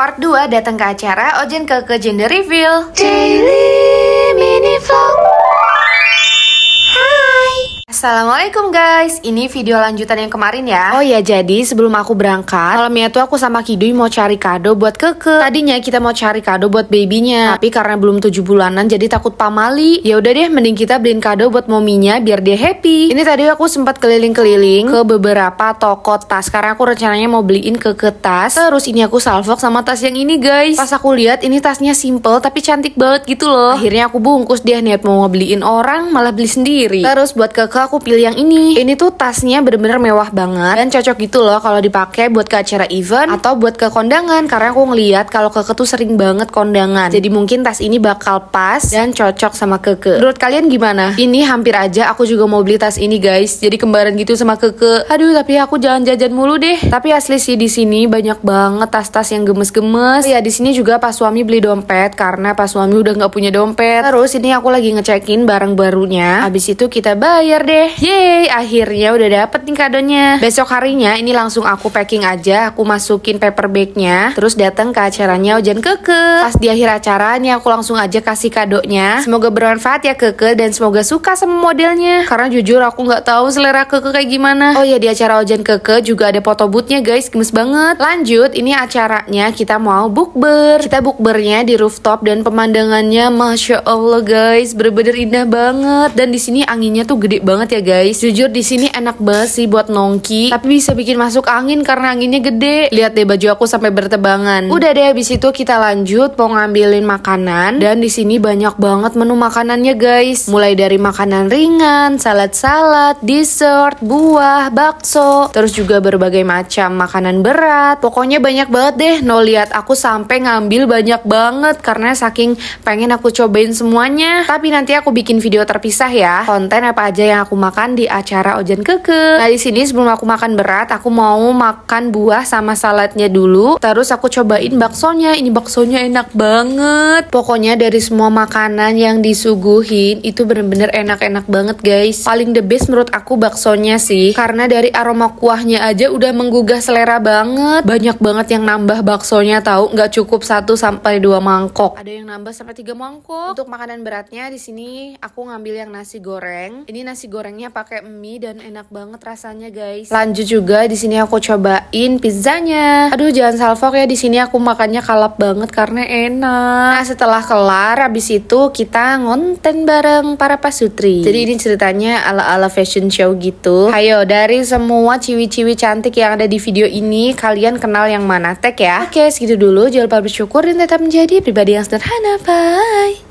Part 2 datang ke acara Ojen ke gender Reveal. Daily Mini Vlog. Assalamualaikum guys, ini video lanjutan yang kemarin ya Oh ya jadi sebelum aku berangkat, malamnya tuh aku sama Kidui mau cari kado buat keke Tadinya kita mau cari kado buat babynya Tapi karena belum 7 bulanan jadi takut pamali Ya udah deh mending kita beliin kado buat mominya biar dia happy Ini tadi aku sempat keliling-keliling ke beberapa toko tas Karena aku rencananya mau beliin keke tas Terus ini aku salvok sama tas yang ini guys Pas aku lihat ini tasnya simple tapi cantik banget gitu loh Akhirnya aku bungkus dia niat mau beliin orang malah beli sendiri Terus buat keke aku pilih yang ini. Ini tuh tasnya bener-bener mewah banget dan cocok gitu loh kalau dipakai buat ke acara event atau buat ke kondangan karena aku ngeliat kalau keke tuh sering banget kondangan. Jadi mungkin tas ini bakal pas dan cocok sama keke. Menurut kalian gimana? Ini hampir aja aku juga mau beli tas ini guys. Jadi kembaran gitu sama keke. Aduh tapi aku jangan jajan mulu deh. Tapi asli sih di sini banyak banget tas-tas yang gemes-gemes. ya di sini juga pas suami beli dompet karena pas suami udah nggak punya dompet. Terus ini aku lagi ngecekin barang barunya. Habis itu kita bayar deh Yeay, akhirnya udah dapet nih kadonya. Besok harinya ini langsung aku packing aja, aku masukin paper bagnya, terus datang ke acaranya Ojan Keke. Pas di akhir acaranya aku langsung aja kasih kadonya. Semoga bermanfaat ya Keke dan semoga suka sama modelnya. Karena jujur aku nggak tahu selera Keke kayak gimana. Oh ya di acara Ojan Keke juga ada foto bootnya guys, gemes banget. Lanjut, ini acaranya kita mau bukber. Kita bukbernya di rooftop dan pemandangannya masya Allah guys, bener-bener indah banget. Dan di sini anginnya tuh gede banget banget ya guys. Jujur di sini enak banget sih buat nongki, tapi bisa bikin masuk angin karena anginnya gede. Lihat deh baju aku sampai bertebangan. Udah deh habis itu kita lanjut mau ngambilin makanan dan di sini banyak banget menu makanannya guys. Mulai dari makanan ringan, salad-salad, dessert, buah, bakso, terus juga berbagai macam makanan berat. Pokoknya banyak banget deh. No lihat aku sampai ngambil banyak banget karena saking pengen aku cobain semuanya. Tapi nanti aku bikin video terpisah ya. Konten apa aja yang aku makan di acara Ojan Keke. Nah, di sini sebelum aku makan berat, aku mau makan buah sama saladnya dulu. Terus aku cobain baksonya. Ini baksonya enak banget. Pokoknya dari semua makanan yang disuguhin itu bener-bener enak-enak banget, guys. Paling the best menurut aku baksonya sih, karena dari aroma kuahnya aja udah menggugah selera banget. Banyak banget yang nambah baksonya tahu, nggak cukup satu sampai dua mangkok. Ada yang nambah sampai tiga mangkok. Untuk makanan beratnya di sini aku ngambil yang nasi goreng. Ini nasi goreng gorengnya pakai mie dan enak banget rasanya guys. Lanjut juga di sini aku cobain pizzanya. Aduh jangan salvok ya di sini aku makannya kalap banget karena enak. Nah setelah kelar abis itu kita ngonten bareng para pasutri. Jadi ini ceritanya ala-ala fashion show gitu. Ayo dari semua ciwi-ciwi cantik yang ada di video ini kalian kenal yang mana tag ya. Oke segitu dulu jangan lupa bersyukur dan tetap menjadi pribadi yang sederhana. Bye.